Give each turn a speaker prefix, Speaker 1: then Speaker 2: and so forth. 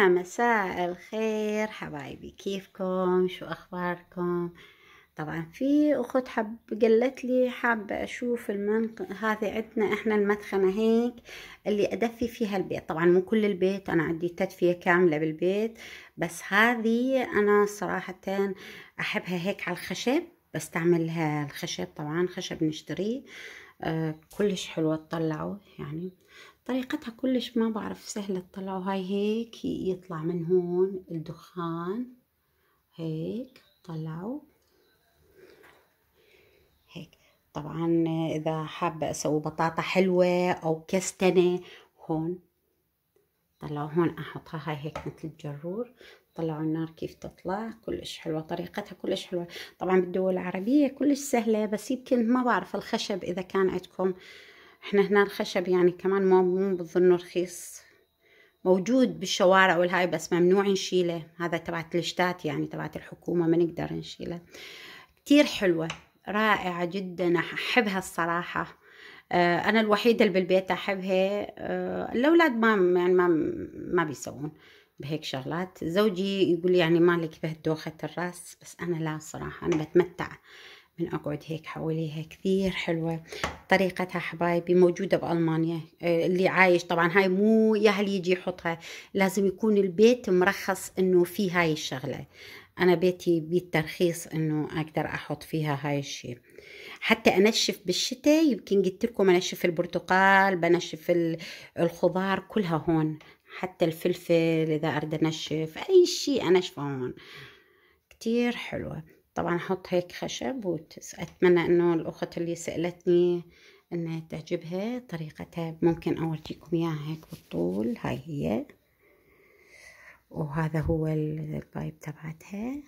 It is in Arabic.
Speaker 1: مساء الخير حبايبي كيفكم شو اخباركم طبعا في اخت حب قلت لي حابه اشوف المنق هذه عندنا احنا المدخنه هيك اللي ادفي فيها البيت طبعا مو كل البيت انا عندي تدفيه كامله بالبيت بس هذه انا صراحه احبها هيك على الخشب بستعمل الخشب طبعا خشب نشتريه آه كلش حلوة تطلعوا يعني طريقتها كلش ما بعرف سهلة تطلعوا هاي هيك يطلع من هون الدخان هيك طلعوا هيك طبعا اذا حابة اسوي بطاطا حلوة او كستنة هون طلعوا هون احطها هاي هيك مثل الجرور طلعوا النار كيف تطلع كلش حلوة طريقتها كلش حلوة طبعا بالدول العربية كلش سهلة بس يمكن ما بعرف الخشب اذا كان عندكم احنا هنا الخشب يعني كمان مو مو بظنه رخيص موجود بالشوارع والهاي بس ممنوع نشيله هذا تبعت الشتات يعني تبعت الحكومة ما نقدر نشيله كتير حلوة رائعة جدا أحبها الصراحة آه، انا الوحيده اللي بالبيت احبها آه، الاولاد ما يعني ما ما بيسوون بهيك شغلات زوجي يقول يعني مالك بهالدوخة الراس بس انا لا صراحه انا بتمتع من اقعد هيك حواليها كثير حلوه طريقتها حبايبي موجوده بالمانيا آه، اللي عايش طبعا هاي مو يا يجي يحطها لازم يكون البيت مرخص انه في هاي الشغله أنا بيتي بيت ترخيص إنه أقدر أحط فيها هاي الشيء حتى أنشف بالشتاء يمكن قلت لكم أنشف البرتقال بنشف الخضار كلها هون حتى الفلفل إذا أريد أنشف أي شيء أنشفه هون كتير حلوة طبعا أحط هيك خشب وأتمنى إنه الأخت اللي سألتني إنها تعجبها طريقتها ممكن أورجيكم إياها هيك بالطول هاي هي وهذا هو البايب تبعتها